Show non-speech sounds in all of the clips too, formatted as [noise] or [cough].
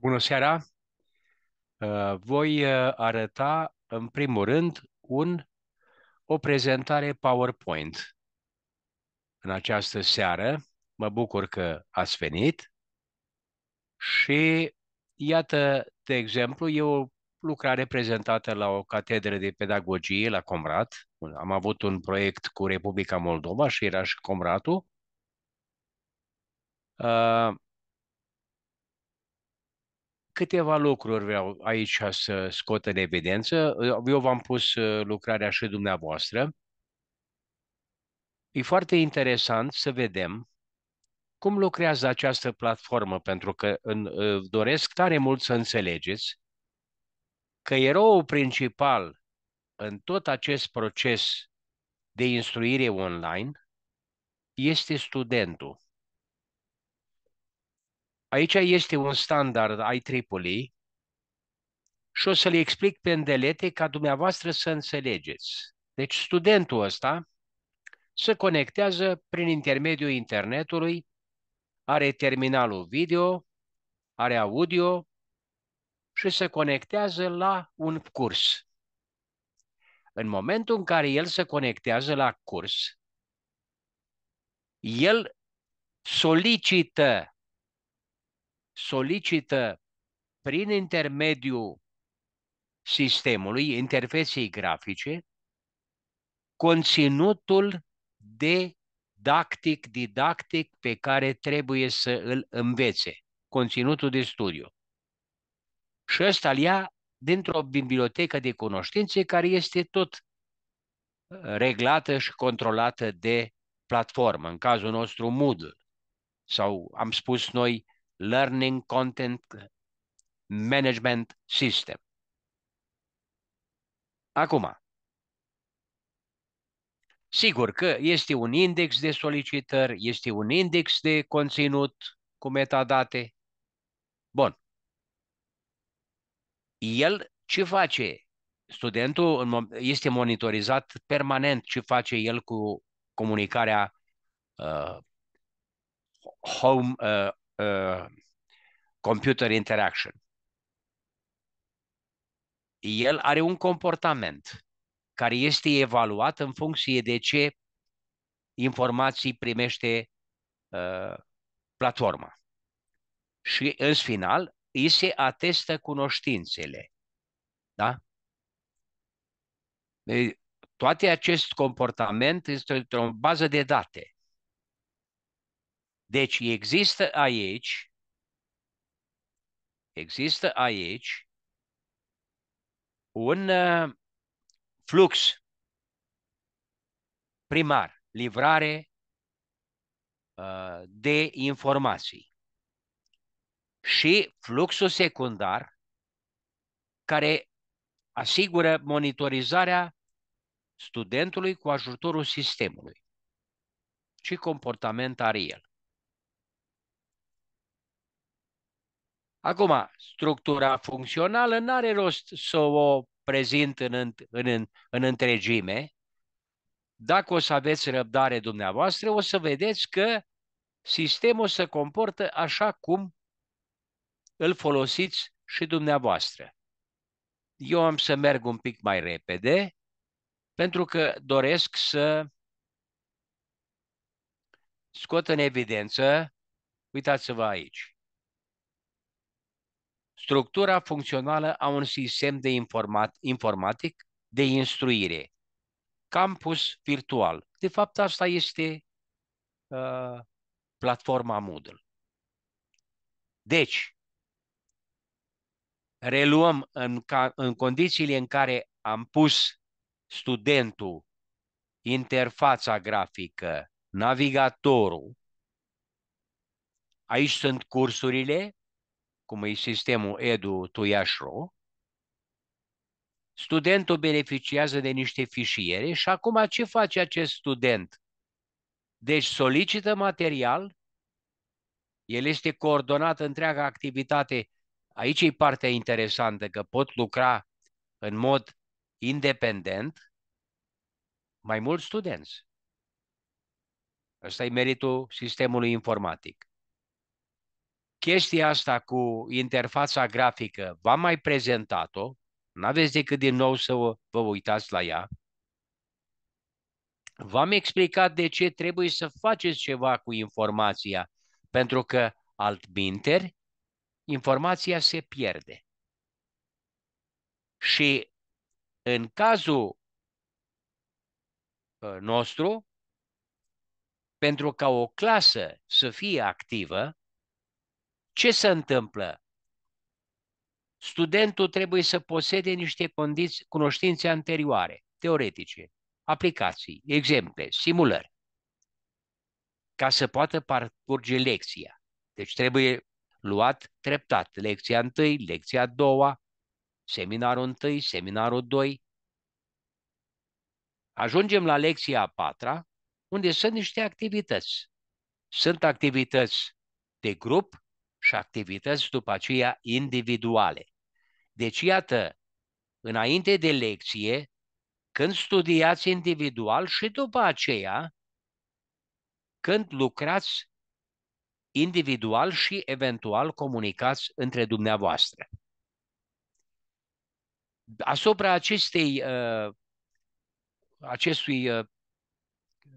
Bună seara! Uh, voi uh, arăta, în primul rând, un, o prezentare PowerPoint. În această seară, mă bucur că ați venit și iată, de exemplu, e o lucrare prezentată la o catedră de pedagogie la Comrat. Am avut un proiect cu Republica Moldova și era și Comratul. Uh, Câteva lucruri vreau aici să scot în evidență. Eu v-am pus uh, lucrarea și dumneavoastră. E foarte interesant să vedem cum lucrează această platformă, pentru că în, uh, doresc tare mult să înțelegeți că eroul principal în tot acest proces de instruire online este studentul. Aici este un standard ai Tripoli și o să l explic pe îndelete ca dumneavoastră să înțelegeți. Deci studentul ăsta se conectează prin intermediul internetului, are terminalul video, are audio și se conectează la un curs. În momentul în care el se conectează la curs, el solicită solicită prin intermediul sistemului, interfeței grafice, conținutul didactic, didactic pe care trebuie să îl învețe, conținutul de studiu. Și ăsta îl ia dintr-o bibliotecă de cunoștințe care este tot uh, reglată și controlată de platformă, în cazul nostru Moodle. Sau am spus noi learning content management system. Acum, sigur că este un index de solicitări, este un index de conținut cu metadate. Bun. El ce face? Studentul este monitorizat permanent ce face el cu comunicarea uh, home, uh, Uh, computer interaction. El are un comportament care este evaluat în funcție de ce informații primește uh, platforma. Și în final, îi se atestă cunoștințele. Da? Toate acest comportament este o bază de date. Deci există aici, există aici un uh, flux primar, livrare uh, de informații și fluxul secundar care asigură monitorizarea studentului cu ajutorul sistemului și comportament el? Acum, structura funcțională nu are rost să o prezint în, în, în, în întregime. Dacă o să aveți răbdare dumneavoastră, o să vedeți că sistemul se comportă așa cum îl folosiți și dumneavoastră. Eu am să merg un pic mai repede pentru că doresc să scot în evidență, uitați-vă aici, structura funcțională a unui sistem de informat, informatic de instruire. Campus virtual. De fapt, asta este uh, platforma Moodle. Deci, reluăm în, ca, în condițiile în care am pus studentul, interfața grafică, navigatorul, aici sunt cursurile, cum e sistemul edu tuiașro, studentul beneficiază de niște fișiere și acum ce face acest student? Deci solicită material, el este coordonat întreaga activitate. Aici e partea interesantă, că pot lucra în mod independent mai mulți studenți. asta e meritul sistemului informatic chestia asta cu interfața grafică, v-am mai prezentat-o, n-aveți decât din nou să vă uitați la ea. V-am explicat de ce trebuie să faceți ceva cu informația, pentru că altminteri, informația se pierde. Și în cazul ă, nostru, pentru ca o clasă să fie activă, ce se întâmplă? Studentul trebuie să posede niște condiți, cunoștințe anterioare, teoretice, aplicații, exemple, simulări, ca să poată parcurge lecția. Deci trebuie luat treptat lecția întâi, lecția a doua, seminarul întâi, seminarul 2. Ajungem la lecția a patra, unde sunt niște activități. Sunt activități de grup, și activități după aceea individuale. Deci, iată, înainte de lecție, când studiați individual și după aceea, când lucrați individual și eventual comunicați între dumneavoastră. Asupra acestei, uh, acestui uh,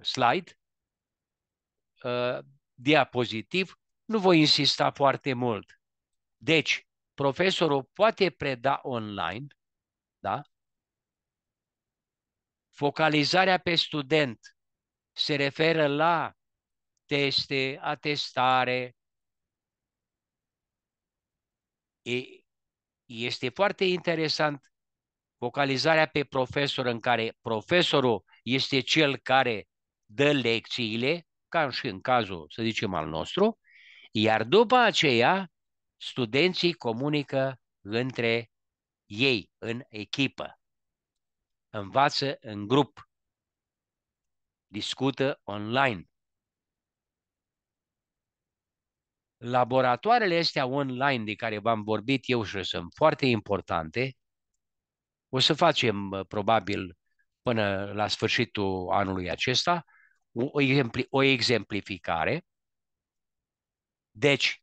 slide, uh, diapozitiv, nu voi insista foarte mult. Deci, profesorul poate preda online, da? Focalizarea pe student se referă la teste, atestare. E, este foarte interesant focalizarea pe profesor în care profesorul este cel care dă lecțiile, ca și în cazul, să zicem, al nostru, iar după aceea, studenții comunică între ei, în echipă. Învață în grup. Discută online. Laboratoarele astea online de care v-am vorbit eu și sunt foarte importante, o să facem probabil până la sfârșitul anului acesta o, o exemplificare deci,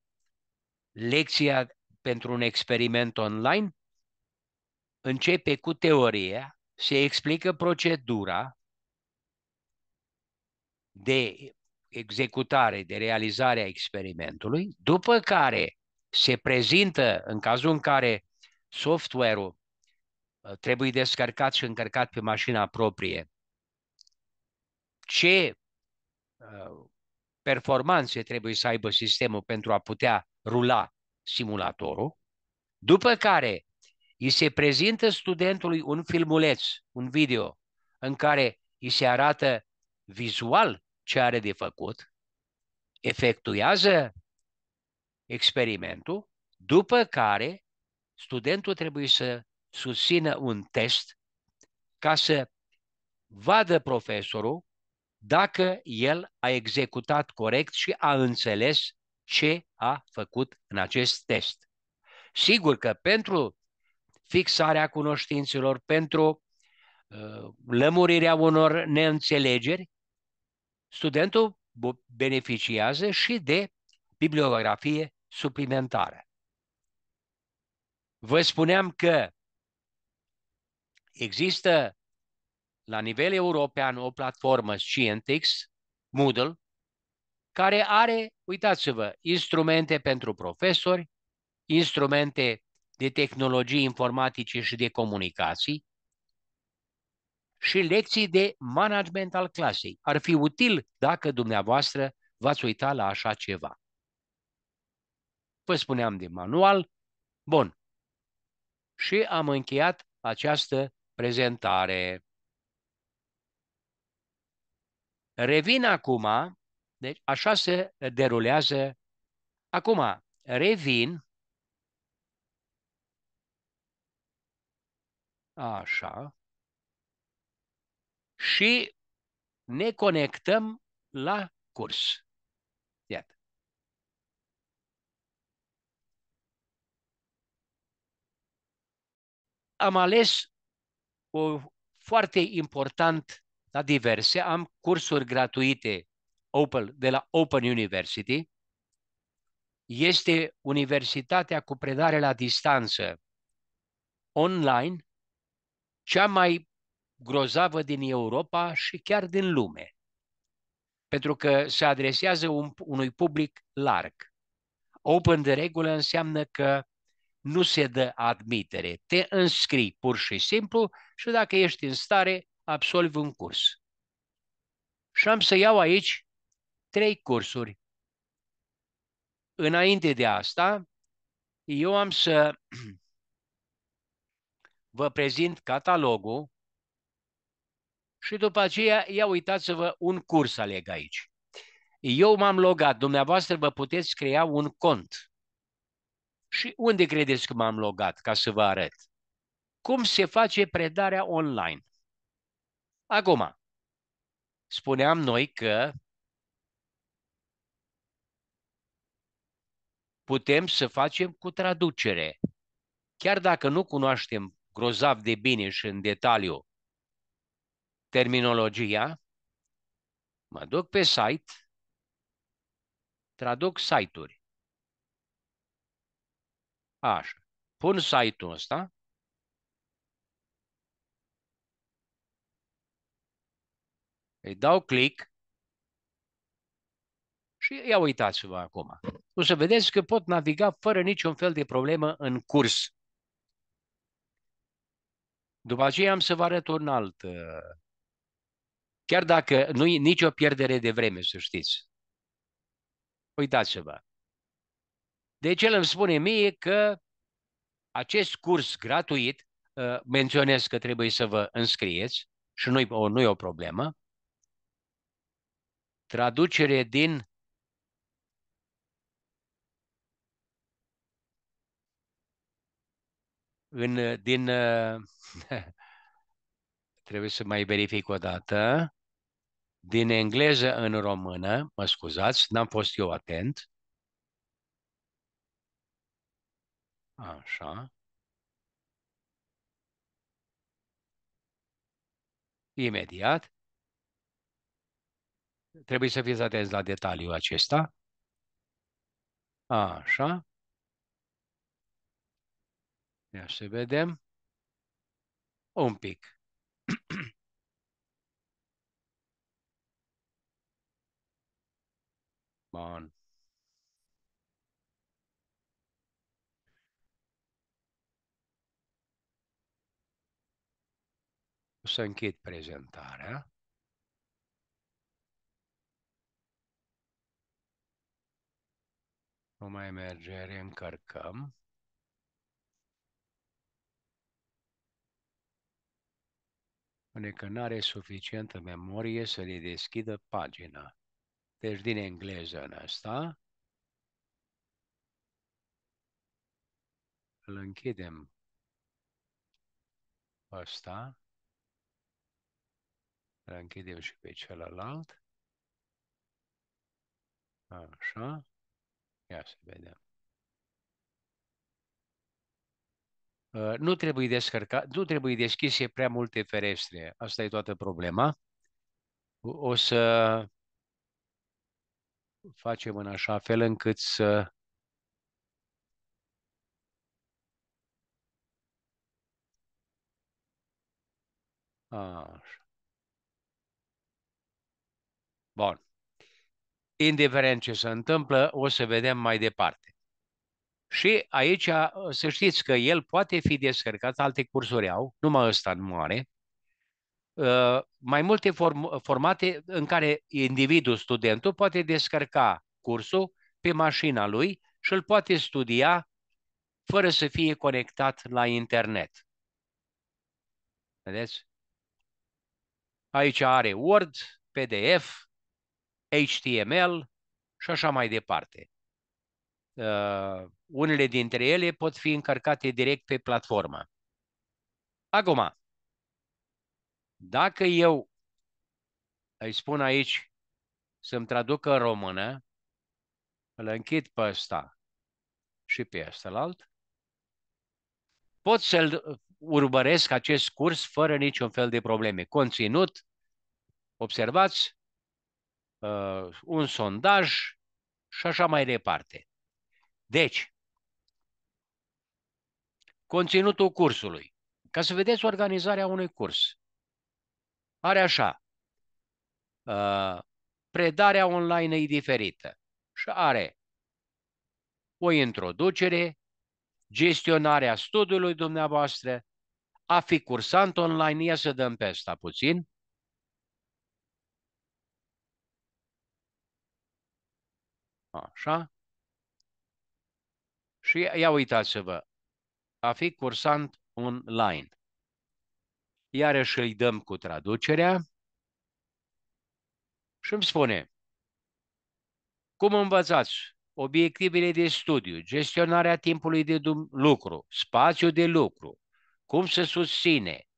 lecția pentru un experiment online începe cu teoria, se explică procedura de executare, de realizare a experimentului, după care se prezintă, în cazul în care software-ul uh, trebuie descărcat și încărcat pe mașina proprie, ce uh, performanțe trebuie să aibă sistemul pentru a putea rula simulatorul, după care îi se prezintă studentului un filmuleț, un video, în care îi se arată vizual ce are de făcut, efectuează experimentul, după care studentul trebuie să susțină un test ca să vadă profesorul dacă el a executat corect și a înțeles ce a făcut în acest test. Sigur că pentru fixarea cunoștințelor, pentru uh, lămurirea unor neînțelegeri, studentul beneficiază și de bibliografie suplimentară. Vă spuneam că există la nivel european o platformă Scientix, Moodle, care are, uitați-vă, instrumente pentru profesori, instrumente de tehnologii informatice și de comunicații și lecții de management al clasei. Ar fi util dacă dumneavoastră v-ați uita la așa ceva. Vă spuneam de manual. Bun. Și am încheiat această prezentare. Revin acum, deci așa se derulează. Acum, revin. Așa. Și ne conectăm la curs. Iată. Am ales o foarte important la da, diverse, am cursuri gratuite Open, de la Open University. Este universitatea cu predare la distanță online cea mai grozavă din Europa și chiar din lume. Pentru că se adresează un, unui public larg. Open de regulă înseamnă că nu se dă admitere. Te înscrii pur și simplu și dacă ești în stare, absolv un curs. Și am să iau aici trei cursuri. Înainte de asta, eu am să [clears throat] vă prezint catalogul și după aceea, ia uitați-vă un curs aleg aici. Eu m-am logat, dumneavoastră vă puteți crea un cont. Și unde credeți că m-am logat ca să vă arăt? Cum se face predarea online? Acum, spuneam noi că putem să facem cu traducere. Chiar dacă nu cunoaștem grozav de bine și în detaliu terminologia, mă duc pe site, traduc site-uri. Așa. Pun site-ul ăsta Îi dau click și ia uitați-vă acum. O să vedeți că pot naviga fără niciun fel de problemă în curs. După aceea am să vă arăt un alt. Uh, chiar dacă nu e nicio pierdere de vreme, să știți. Uitați-vă. Deci ce îmi spune mie că acest curs gratuit, uh, menționez că trebuie să vă înscrieți și nu e o, nu o problemă, Traducere din în, din uh, [laughs] trebuie să mai verific o dată din engleză în română, mă scuzați, n-am fost eu atent. Așa. Imediat. Trebuie să fiți atenți la detaliul acesta. Așa. Ia să vedem. Un pic. [clears throat] Bun. O să închid prezentarea. Nu mai merge, reîncărcăm. Spune că nu are suficientă memorie să le deschidă pagina. Deci din engleză în asta. Îl închidem Asta. ăsta. Îl închidem și pe celălalt. Așa. Ia să vedem. Ă, nu trebuie, descărca, nu trebuie deschise prea multe ferestre. Asta e toată problema. O să facem în așa fel încât să Așa. Bun indiferent ce se întâmplă, o să vedem mai departe. Și aici să știți că el poate fi descărcat, alte cursuri au, numai ăsta nu are, uh, mai multe form- formate în care individul, studentul, poate descărca cursul pe mașina lui și îl poate studia fără să fie conectat la internet. Vedeți? Aici are Word, PDF, HTML și așa mai departe. Uh, unele dintre ele pot fi încărcate direct pe platformă. Acum, dacă eu îi spun aici să-mi traducă în română, îl închid pe ăsta și pe alt, pot să-l urmăresc acest curs fără niciun fel de probleme. Conținut, observați, Uh, un sondaj și așa mai departe. Deci, conținutul cursului. Ca să vedeți organizarea unui curs. Are așa. Uh, predarea online e diferită și are o introducere, gestionarea studiului dumneavoastră, a fi cursant online, ia să dăm pe asta puțin, Așa. Și ia uitați-vă, a fi cursant online. Iarăși îi dăm cu traducerea și îmi spune cum învățați obiectivele de studiu, gestionarea timpului de lucru, spațiu de lucru, cum se susține,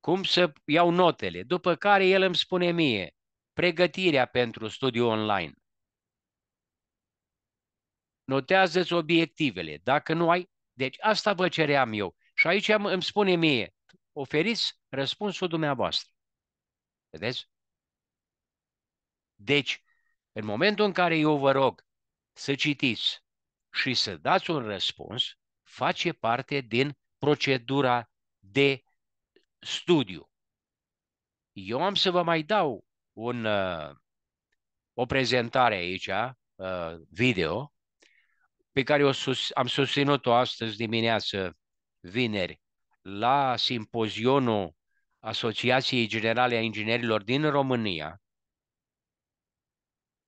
cum să iau notele, după care el îmi spune mie pregătirea pentru studiu online notează-ți obiectivele. Dacă nu ai, deci asta vă ceream eu. Și aici îmi spune mie, oferiți răspunsul dumneavoastră. Vedeți? Deci, în momentul în care eu vă rog să citiți și să dați un răspuns, face parte din procedura de studiu. Eu am să vă mai dau un, uh, o prezentare aici, uh, video, pe care o sus, am susținut-o astăzi dimineață, vineri, la simpozionul Asociației Generale a Inginerilor din România,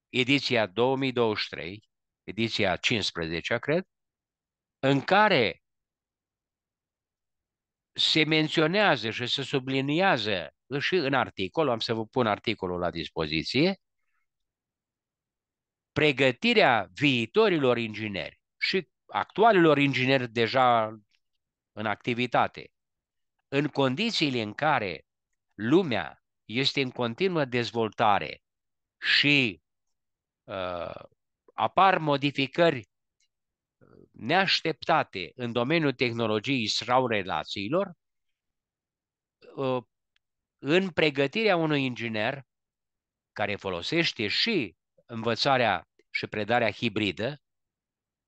ediția 2023, ediția 15, cred, în care se menționează și se subliniază și în articol, am să vă pun articolul la dispoziție, pregătirea viitorilor ingineri și actualilor ingineri deja în activitate. În condițiile în care lumea este în continuă dezvoltare și uh, apar modificări uh, neașteptate în domeniul tehnologiei sau relațiilor, uh, în pregătirea unui inginer care folosește și învățarea și predarea hibridă,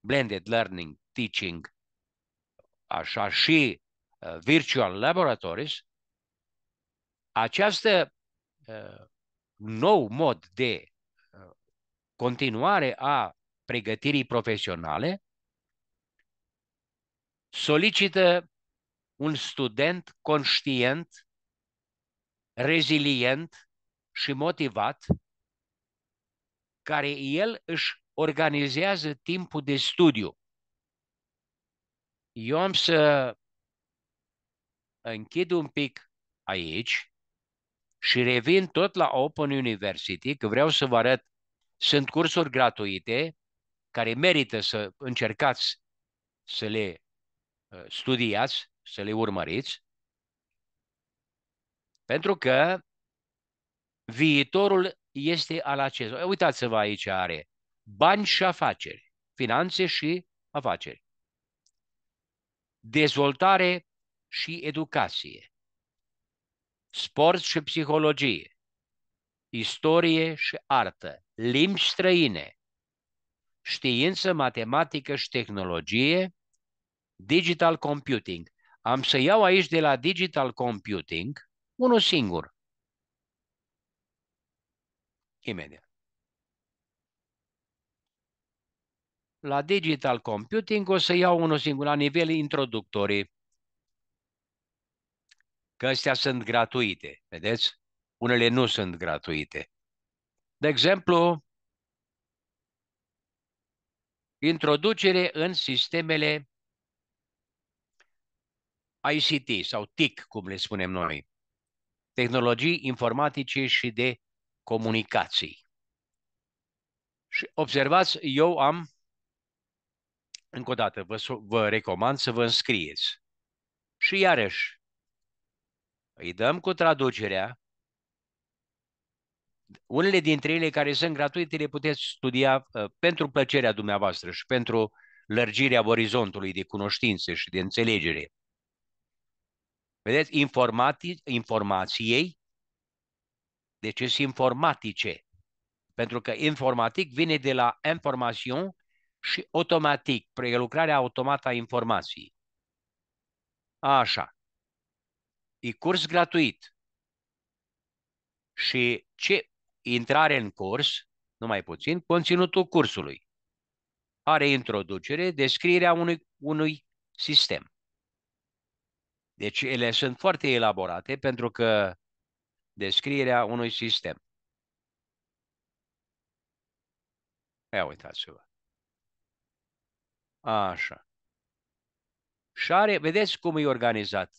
blended learning, teaching, așa și uh, virtual laboratories, această uh, nou mod de uh, continuare a pregătirii profesionale solicită un student conștient, rezilient și motivat, care el își organizează timpul de studiu. Eu am să închid un pic aici și revin tot la Open University, că vreau să vă arăt, sunt cursuri gratuite care merită să încercați să le uh, studiați, să le urmăriți, pentru că viitorul este al acestor. Uitați-vă aici are bani și afaceri, finanțe și afaceri, dezvoltare și educație, sport și psihologie, istorie și artă, limbi străine, știință, matematică și tehnologie, digital computing. Am să iau aici de la digital computing unul singur. Imediat. la digital computing o să iau unul singur la nivel introductorii. Că astea sunt gratuite, vedeți? Unele nu sunt gratuite. De exemplu, introducere în sistemele ICT sau TIC, cum le spunem noi, tehnologii informatice și de comunicații. Și observați, eu am încă o dată, vă, vă recomand să vă înscrieți. Și iarăși, îi dăm cu traducerea. Unele dintre ele care sunt gratuite le puteți studia uh, pentru plăcerea dumneavoastră și pentru lărgirea orizontului de cunoștințe și de înțelegere. Vedeți, informati, informației, deci sunt informatice, pentru că informatic vine de la information, și automatic, prelucrarea automată a informației. Așa. E curs gratuit. Și ce intrare în curs, numai puțin, conținutul cursului. Are introducere, descrierea unui, unui sistem. Deci ele sunt foarte elaborate pentru că descrierea unui sistem. Ia uitați-vă. Așa. Și are, vedeți cum e organizat.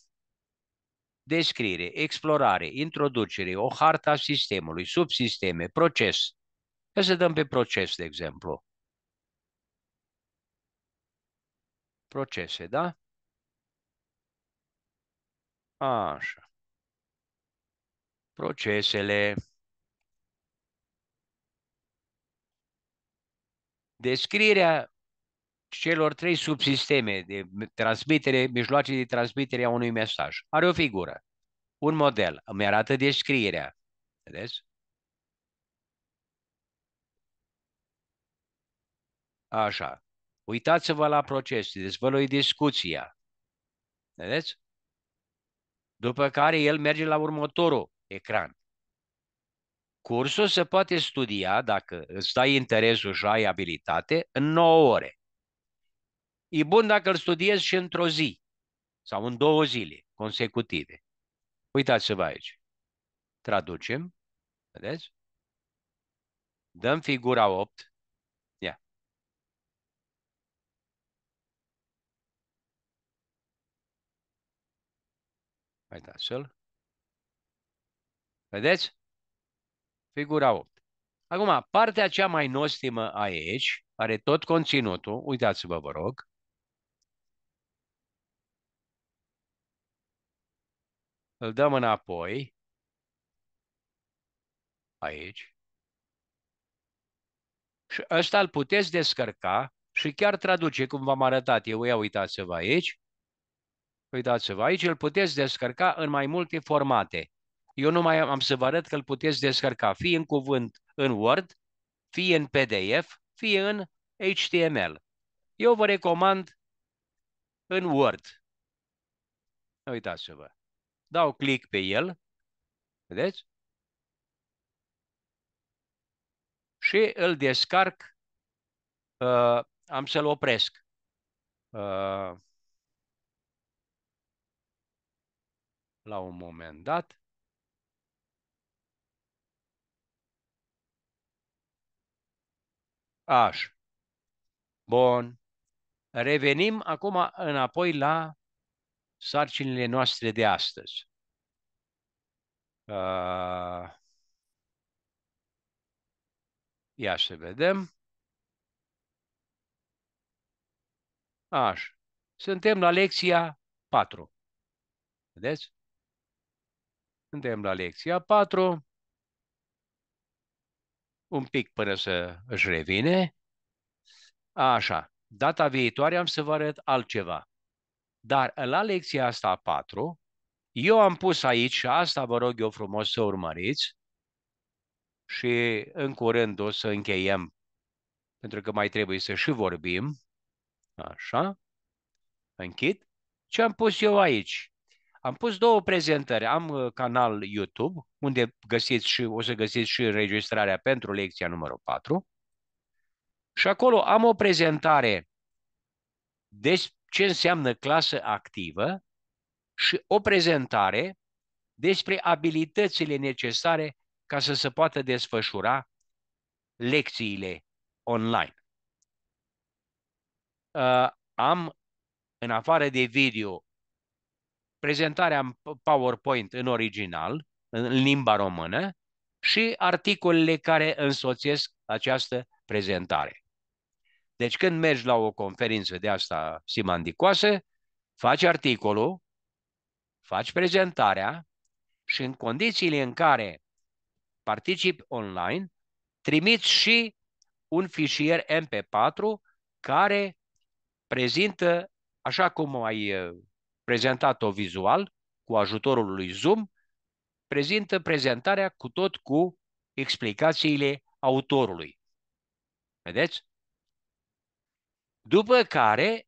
Descriere, explorare, introducere, o hartă a sistemului, subsisteme, proces. Că să dăm pe proces, de exemplu. Procese, da? Așa. Procesele. Descrierea celor trei subsisteme de transmitere, mijloace de transmitere a unui mesaj. Are o figură, un model, îmi arată descrierea. Vedeți? Așa. Uitați-vă la proces, dezvălui discuția. Vedeți? După care el merge la următorul ecran. Cursul se poate studia, dacă îți dai interesul și ai abilitate, în 9 ore. E bun dacă îl studiezi și într-o zi sau în două zile consecutive. Uitați-vă aici. Traducem. Vedeți? Dăm figura 8. Ia. Uitați-l. Vedeți? Figura 8. Acum, partea cea mai nostimă aici, are tot conținutul, uitați-vă, vă rog, îl dăm înapoi, aici, și ăsta îl puteți descărca și chiar traduce cum v-am arătat eu, ia uitați-vă aici, uitați-vă aici, îl puteți descărca în mai multe formate. Eu nu mai am să vă arăt că îl puteți descărca fie în cuvânt în Word, fie în PDF, fie în HTML. Eu vă recomand în Word. Uitați-vă dau click pe el, vedeți? Și îl descarc, uh, am să-l opresc. Uh, la un moment dat. Așa. Bun. Revenim acum înapoi la sarcinile noastre de astăzi. Uh, ia să vedem. Așa. Suntem la lecția 4. Vedeți? Suntem la lecția 4. Un pic până să își revine. Așa. Data viitoare am să vă arăt altceva. Dar la lecția asta a patru, eu am pus aici și asta vă rog eu frumos să urmăriți și în curând o să încheiem, pentru că mai trebuie să și vorbim. Așa, închid. Ce am pus eu aici? Am pus două prezentări. Am uh, canal YouTube, unde găsiți și, o să găsiți și înregistrarea pentru lecția numărul 4. Și acolo am o prezentare despre ce înseamnă clasă activă și o prezentare despre abilitățile necesare ca să se poată desfășura lecțiile online. Uh, am, în afară de video, prezentarea în PowerPoint în original, în limba română, și articolele care însoțesc această prezentare. Deci când mergi la o conferință de asta simandicoasă, faci articolul, faci prezentarea și în condițiile în care participi online, trimiți și un fișier MP4 care prezintă, așa cum ai prezentat-o vizual, cu ajutorul lui Zoom, prezintă prezentarea cu tot cu explicațiile autorului. Vedeți? După care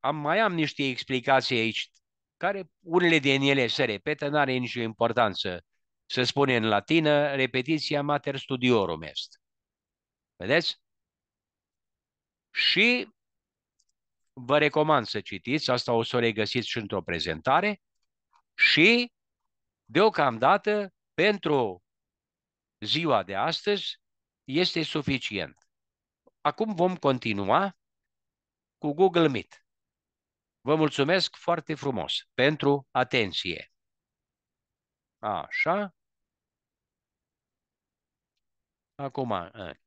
am, mai am niște explicații aici, care unele din ele se repetă, nu are nicio importanță. Se spune în latină, repetiția mater studiorum est. Vedeți? Și vă recomand să citiți, asta o să o regăsiți și într-o prezentare. Și, deocamdată, pentru ziua de astăzi, este suficient. Acum vom continua cu Google Meet. Vă mulțumesc foarte frumos pentru atenție. Așa. Acum,